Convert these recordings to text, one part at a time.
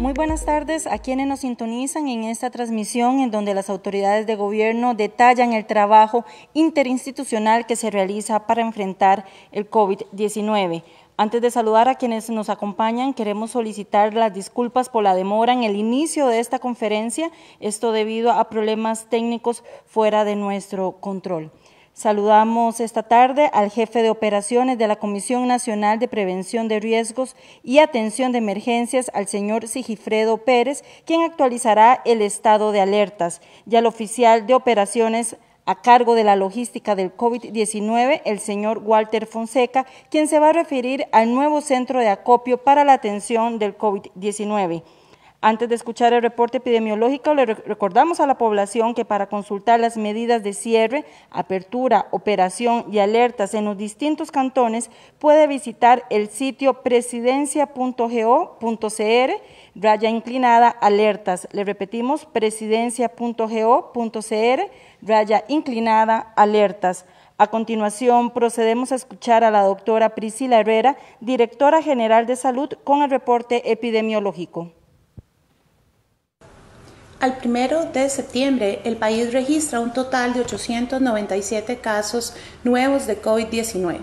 Muy buenas tardes a quienes nos sintonizan en esta transmisión en donde las autoridades de gobierno detallan el trabajo interinstitucional que se realiza para enfrentar el COVID-19. Antes de saludar a quienes nos acompañan, queremos solicitar las disculpas por la demora en el inicio de esta conferencia, esto debido a problemas técnicos fuera de nuestro control. Saludamos esta tarde al jefe de operaciones de la Comisión Nacional de Prevención de Riesgos y Atención de Emergencias, al señor Sigifredo Pérez, quien actualizará el estado de alertas, y al oficial de operaciones a cargo de la logística del COVID-19, el señor Walter Fonseca, quien se va a referir al nuevo centro de acopio para la atención del COVID-19. Antes de escuchar el reporte epidemiológico, le recordamos a la población que para consultar las medidas de cierre, apertura, operación y alertas en los distintos cantones puede visitar el sitio presidencia.go.cr raya inclinada alertas. Le repetimos presidencia.go.cr raya inclinada alertas. A continuación, procedemos a escuchar a la doctora Priscila Herrera, directora general de salud, con el reporte epidemiológico al 1 de septiembre, el país registra un total de 897 casos nuevos de COVID-19,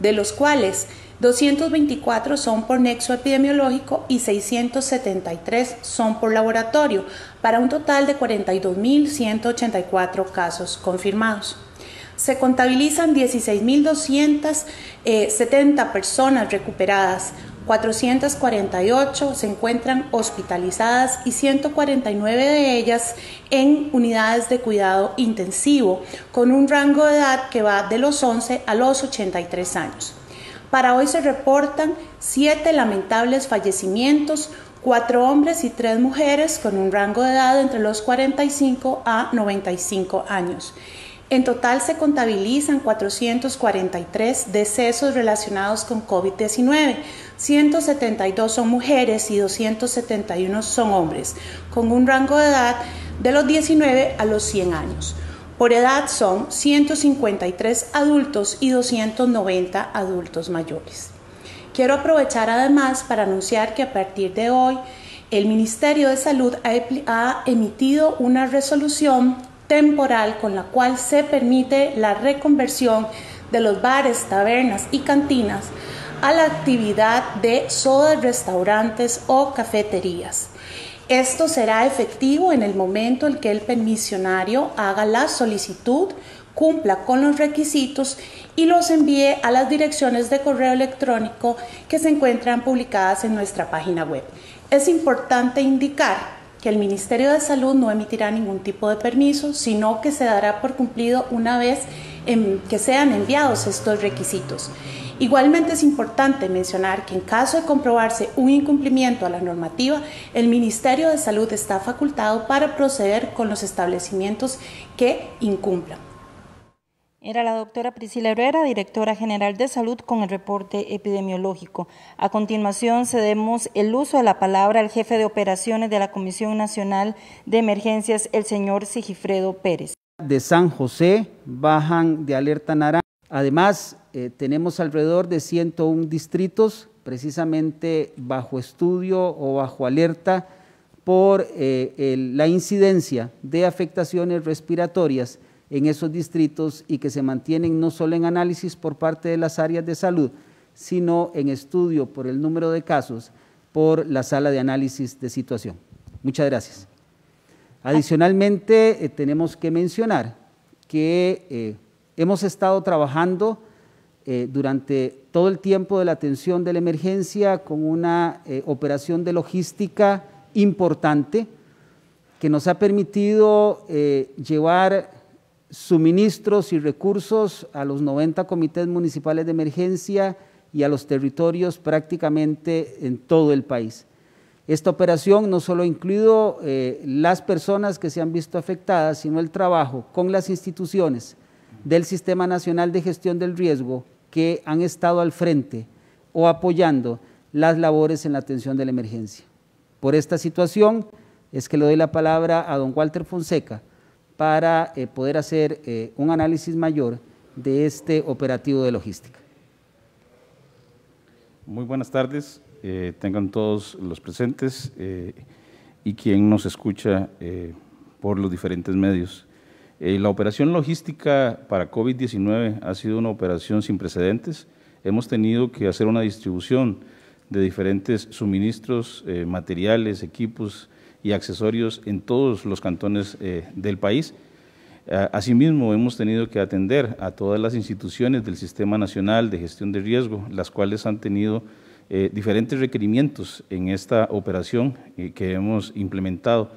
de los cuales 224 son por nexo epidemiológico y 673 son por laboratorio, para un total de 42.184 casos confirmados. Se contabilizan 16.270 eh, personas recuperadas, 448 se encuentran hospitalizadas y 149 de ellas en unidades de cuidado intensivo, con un rango de edad que va de los 11 a los 83 años. Para hoy se reportan 7 lamentables fallecimientos, cuatro hombres y tres mujeres con un rango de edad entre los 45 a 95 años. En total se contabilizan 443 decesos relacionados con COVID-19. 172 son mujeres y 271 son hombres, con un rango de edad de los 19 a los 100 años. Por edad son 153 adultos y 290 adultos mayores. Quiero aprovechar además para anunciar que a partir de hoy el Ministerio de Salud ha emitido una resolución temporal con la cual se permite la reconversión de los bares, tabernas y cantinas a la actividad de sodas, restaurantes o cafeterías. Esto será efectivo en el momento en que el permisionario haga la solicitud, cumpla con los requisitos y los envíe a las direcciones de correo electrónico que se encuentran publicadas en nuestra página web. Es importante indicar el Ministerio de Salud no emitirá ningún tipo de permiso, sino que se dará por cumplido una vez que sean enviados estos requisitos. Igualmente es importante mencionar que en caso de comprobarse un incumplimiento a la normativa, el Ministerio de Salud está facultado para proceder con los establecimientos que incumplan. Era la doctora Priscila Herrera, directora general de salud, con el reporte epidemiológico. A continuación, cedemos el uso de la palabra al jefe de operaciones de la Comisión Nacional de Emergencias, el señor Sigifredo Pérez. De San José bajan de alerta naranja. Además, eh, tenemos alrededor de 101 distritos precisamente bajo estudio o bajo alerta por eh, la incidencia de afectaciones respiratorias en esos distritos y que se mantienen no solo en análisis por parte de las áreas de salud, sino en estudio por el número de casos por la sala de análisis de situación. Muchas gracias. Adicionalmente, eh, tenemos que mencionar que eh, hemos estado trabajando eh, durante todo el tiempo de la atención de la emergencia con una operación de logística importante que nos ha permitido llevar suministros y recursos a los 90 comités municipales de emergencia y a los territorios prácticamente en todo el país. Esta operación no solo ha incluido eh, las personas que se han visto afectadas, sino el trabajo con las instituciones del Sistema Nacional de Gestión del Riesgo que han estado al frente o apoyando las labores en la atención de la emergencia. Por esta situación es que le doy la palabra a don Walter Fonseca, para eh, poder hacer eh, un análisis mayor de este operativo de logística. Muy buenas tardes, eh, tengan todos los presentes y quien nos escucha por los diferentes medios. la operación logística para COVID-19 ha sido una operación sin precedentes. Hemos tenido que hacer una distribución de diferentes suministros, materiales, equipos, y accesorios en todos los cantones eh, del país. Asimismo, hemos tenido que atender a todas las instituciones del Sistema Nacional de Gestión de Riesgo, las cuales han tenido eh, diferentes requerimientos en esta operación eh, que hemos implementado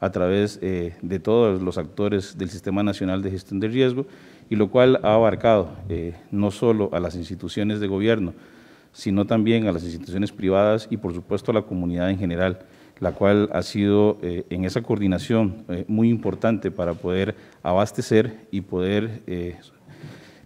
a través de todos los actores del Sistema Nacional de Gestión de Riesgo, y lo cual ha abarcado no solo a las instituciones de gobierno, sino también a las instituciones privadas y, por supuesto, a la comunidad en general la cual ha sido eh, en esa coordinación eh, muy importante para poder abastecer y poder eh,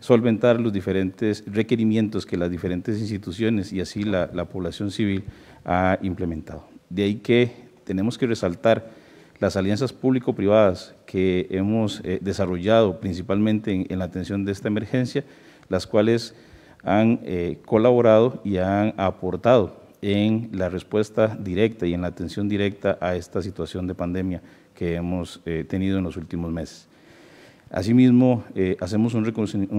solventar los diferentes requerimientos que las diferentes instituciones y así la, población civil ha implementado. De ahí que tenemos que resaltar las alianzas público-privadas que hemos desarrollado principalmente en, la atención de esta emergencia, las cuales han colaborado y han aportado en la respuesta directa y en la atención directa a esta situación de pandemia que hemos eh, tenido en los últimos meses. Asimismo, eh, hacemos un,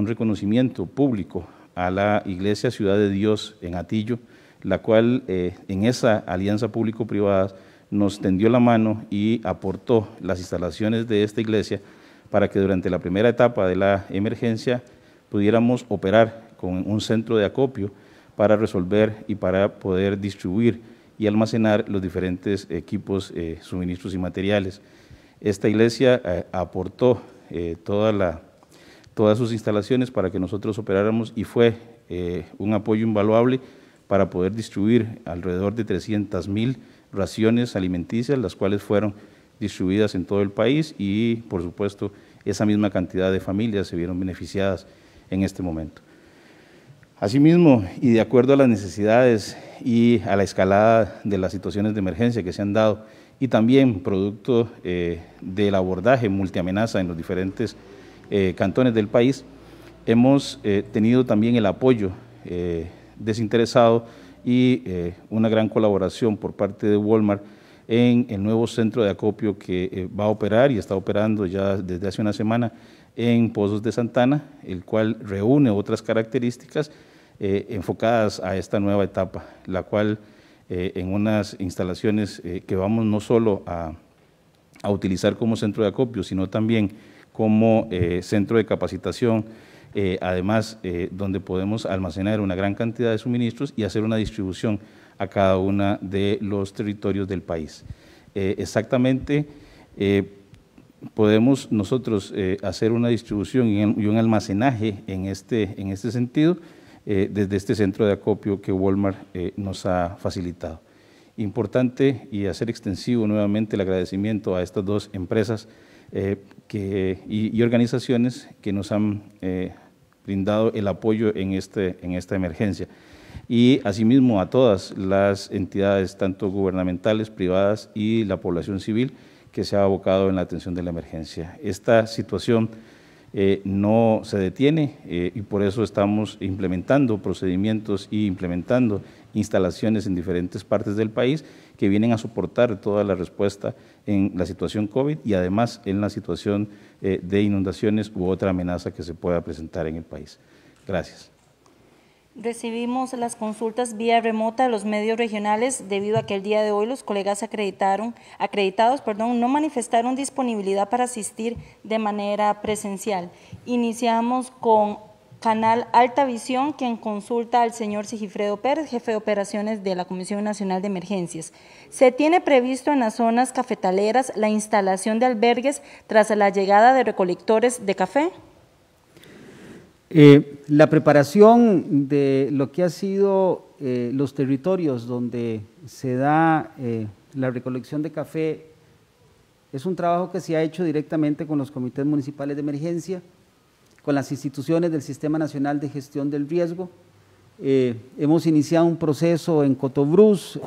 reconocimiento, público a la Iglesia Ciudad de Dios en Atillo, la cual eh, en esa alianza público-privada nos tendió la mano y aportó las instalaciones de esta iglesia para que durante la primera etapa de la emergencia pudiéramos operar con un centro de acopio para resolver y para poder distribuir y almacenar los diferentes equipos, eh, suministros y materiales. Esta iglesia eh, aportó eh, todas sus instalaciones para que nosotros operáramos y fue un apoyo invaluable para poder distribuir alrededor de 300 mil raciones alimenticias, las cuales fueron distribuidas en todo el país y, por supuesto, esa misma cantidad de familias se vieron beneficiadas en este momento. Asimismo, y de acuerdo a las necesidades y a la escalada de las situaciones de emergencia que se han dado, y también producto eh, del abordaje multiamenaza en los diferentes eh, cantones del país, hemos eh, tenido también el apoyo desinteresado y una gran colaboración por parte de Walmart en el nuevo centro de acopio que va a operar y está operando ya desde hace una semana en Pozos de Santana, el cual reúne otras características eh, enfocadas a esta nueva etapa, la cual eh, en unas instalaciones eh, que vamos no solo a, utilizar como centro de acopio, sino también como centro de capacitación, además donde podemos almacenar una gran cantidad de suministros y hacer una distribución a cada uno de los territorios del país. exactamente, podemos nosotros hacer una distribución y un almacenaje en este, este sentido, eh, desde este centro de acopio que Walmart eh, nos ha facilitado. Importante y hacer extensivo nuevamente el agradecimiento a estas dos empresas eh, y, organizaciones que nos han brindado el apoyo en, este, en esta emergencia. Y asimismo a todas las entidades, tanto gubernamentales, privadas y la población civil, que se ha abocado en la atención de la emergencia. Esta situación eh, no se detiene eh, y por eso estamos implementando procedimientos y implementando instalaciones en diferentes partes del país que vienen a soportar toda la respuesta en la situación COVID y además en la situación eh, de inundaciones u otra amenaza que se pueda presentar en el país. Gracias. Recibimos las consultas vía remota de los medios regionales debido a que el día de hoy los colegas acreditaron, acreditados perdón, no manifestaron disponibilidad para asistir de manera presencial. Iniciamos con Canal Alta Visión, quien consulta al señor Sigifredo Pérez, jefe de operaciones de la Comisión Nacional de Emergencias. Se tiene previsto en las zonas cafetaleras la instalación de albergues tras la llegada de recolectores de café. Eh, la preparación de lo que ha sido eh, los territorios donde se da eh, la recolección de café es un trabajo que se ha hecho directamente con los comités municipales de emergencia, con las instituciones del Sistema Nacional de Gestión del Riesgo. hemos iniciado un proceso en Cotobruz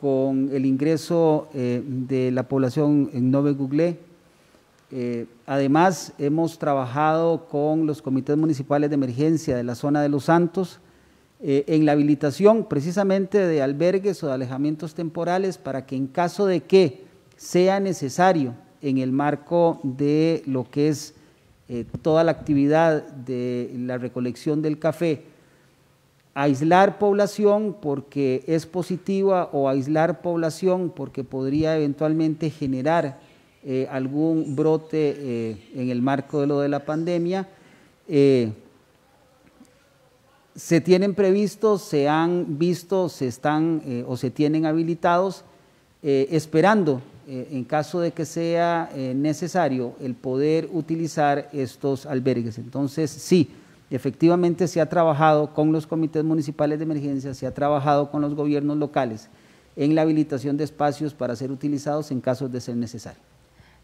con el ingreso de la población en Nove Guglé, eh, además, hemos trabajado con los comités municipales de emergencia de la zona de Los Santos eh, en la habilitación precisamente de albergues o de alejamientos temporales para que en caso de que sea necesario en el marco de lo que es eh, toda la actividad de la recolección del café, aislar población porque es positiva o aislar población porque podría eventualmente generar eh, algún brote eh, en el marco de lo de la pandemia. Eh, se tienen previstos, se han visto, se están o se tienen habilitados, esperando, en caso de que sea necesario, el poder utilizar estos albergues. Entonces, sí, efectivamente se ha trabajado con los comités municipales de emergencia, se ha trabajado con los gobiernos locales en la habilitación de espacios para ser utilizados en caso de ser necesario.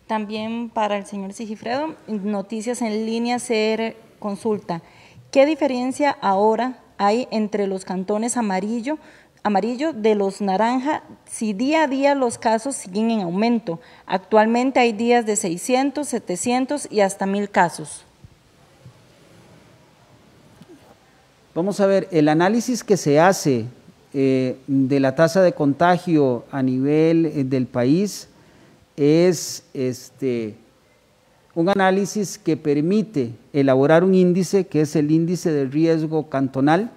También para el señor Sigifredo, noticias en línea ser consulta. ¿Qué diferencia ahora hay entre los cantones amarillo, amarillo de los naranja si día a día los casos siguen en aumento? Actualmente hay días de 600, 700 y hasta 1000 casos. Vamos a ver, el análisis que se hace eh, de la tasa de contagio a nivel eh, del país es este, un análisis que permite elaborar un índice, que es el índice de riesgo cantonal,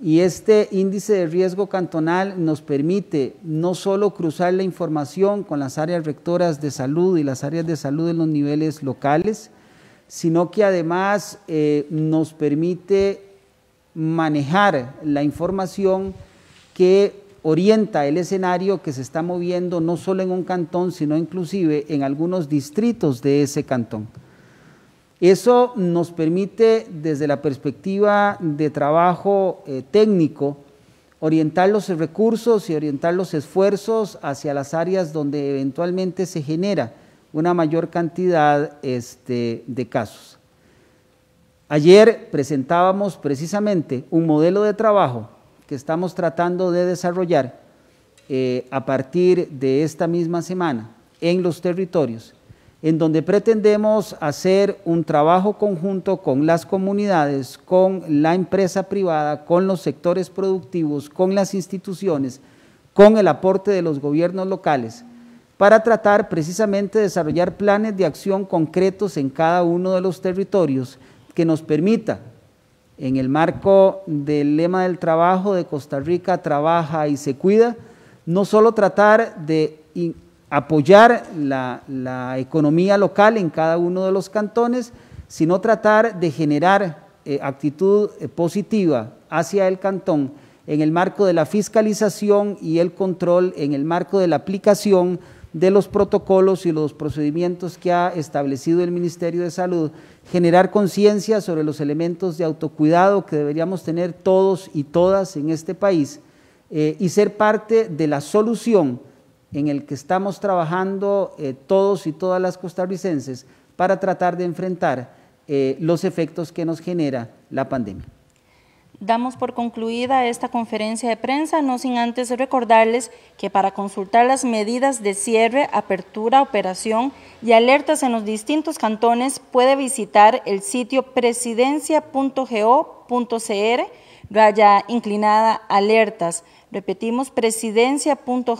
y este índice de riesgo cantonal nos permite no solo cruzar la información con las áreas rectoras de salud y las áreas de salud en los niveles locales, sino que además eh, nos permite manejar la información que orienta el escenario que se está moviendo no solo en un cantón, sino inclusive en algunos distritos de ese cantón. Eso nos permite, desde la perspectiva de trabajo eh, técnico, orientar los recursos y orientar los esfuerzos hacia las áreas donde eventualmente se genera una mayor cantidad este, de casos. Ayer presentábamos precisamente un modelo de trabajo que estamos tratando de desarrollar eh, a partir de esta misma semana en los territorios, en donde pretendemos hacer un trabajo conjunto con las comunidades, con la empresa privada, con los sectores productivos, con las instituciones, con el aporte de los gobiernos locales, para tratar precisamente de desarrollar planes de acción concretos en cada uno de los territorios que nos permita en el marco del lema del trabajo de Costa Rica, trabaja y se cuida, no solo tratar de apoyar la, economía local en cada uno de los cantones, sino tratar de generar eh, actitud eh, positiva hacia el cantón en el marco de la fiscalización y el control, en el marco de la aplicación de los protocolos y los procedimientos que ha establecido el Ministerio de Salud, generar conciencia sobre los elementos de autocuidado que deberíamos tener todos y todas en este país eh, y ser parte de la solución en el que estamos trabajando eh, todos y todas las costarricenses para tratar de enfrentar eh, los efectos que nos genera la pandemia. Damos por concluida esta conferencia de prensa, no sin antes recordarles que para consultar las medidas de cierre, apertura, operación y alertas en los distintos cantones puede visitar el sitio presidencia.go.cr raya inclinada alertas. Repetimos, presidencia.go.cr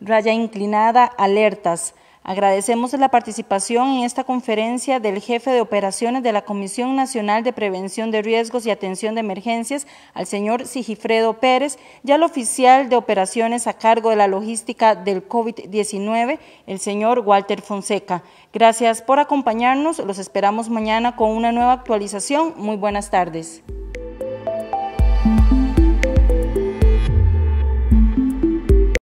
raya inclinada alertas. Agradecemos la participación en esta conferencia del jefe de operaciones de la Comisión Nacional de Prevención de Riesgos y Atención de Emergencias, al señor Sigifredo Pérez, y al oficial de operaciones a cargo de la logística del COVID-19, el señor Walter Fonseca. Gracias por acompañarnos. Los esperamos mañana con una nueva actualización. Muy buenas tardes.